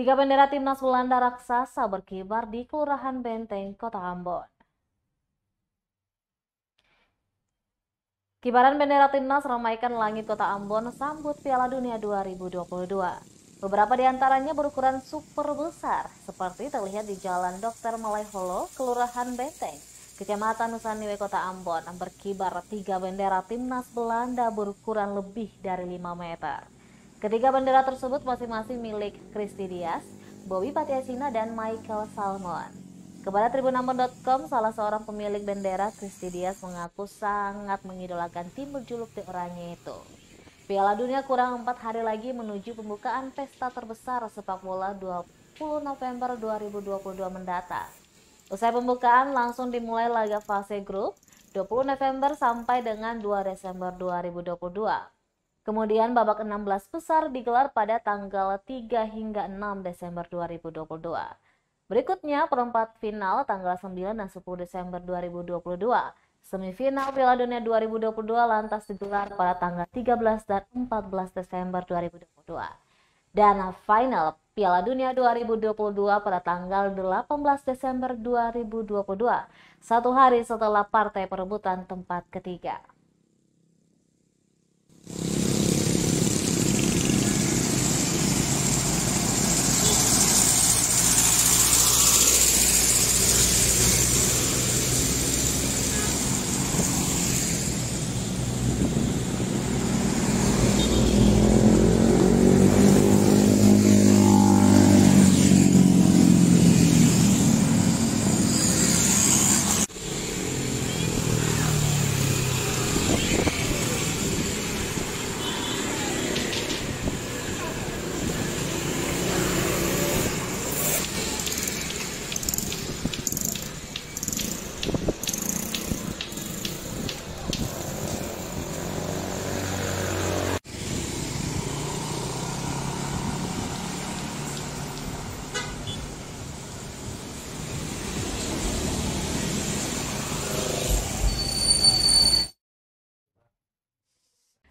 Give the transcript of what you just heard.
Tiga bendera timnas Belanda raksasa berkibar di Kelurahan Benteng, Kota Ambon. Kibaran bendera timnas ramaikan langit Kota Ambon sambut Piala Dunia 2022. Beberapa di antaranya berukuran super besar, seperti terlihat di Jalan Dr. Malai Holo, Kelurahan Benteng, Kecamatan Nusaniwe, Kota Ambon, berkibar tiga bendera timnas Belanda berukuran lebih dari 5 meter. Ketiga bendera tersebut masing-masing milik Kristi Dias, Bobby Patiasina, dan Michael Salmon. Kepada tribunamon.com, salah seorang pemilik bendera Kristi Dias mengaku sangat mengidolakan tim berjuluk The Oranye itu. Piala Dunia kurang empat hari lagi menuju pembukaan pesta terbesar sepak bola 20 November 2022 mendatang. Usai pembukaan langsung dimulai laga fase grup 20 November sampai dengan 2 Desember 2022. Kemudian babak 16 besar digelar pada tanggal 3 hingga 6 Desember 2022. Berikutnya perempat final tanggal 9 dan 10 Desember 2022. Semifinal Piala Dunia 2022 lantas digelar pada tanggal 13 dan 14 Desember 2022. Dan final Piala Dunia 2022 pada tanggal 18 Desember 2022, satu hari setelah partai perebutan tempat ketiga.